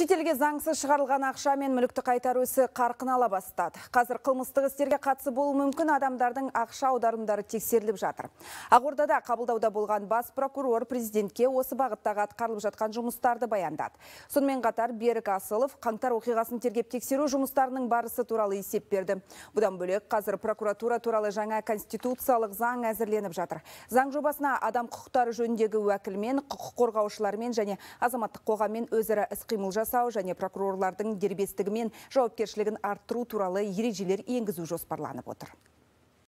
Шетелге заңсыз шығарылған ақша мен мүлікті қайтару ісі қарқын ала бастады. Қазір қылмыстық істерге қатысы болу мүмкін адамдардың ақша аударымдары тексеріліп жатыр. Ақордада қабылдауда болған бас прокурор президентке осы бағыттағы атқарылып жатқан жұмыстарды баяндады. Сонымен қатар Берік Асылов қаңтар оқиғасын тергеп тексеру жұмыстарының барысы туралы есеп берді. Бұдан бөлек қазір прокуратура туралы жаңа конституциялық заң әзірленіп жатыр. Заң жобасына адам құқықтары жөніндегі уәкілмен, құқық қорғаушылармен және азаматтық қоғаммен өзара іс-қимыл жасау және прокурорлардың дербестігі мен жауапкершілігін арттыру туралы ережелер енгізу жоспарланып отыр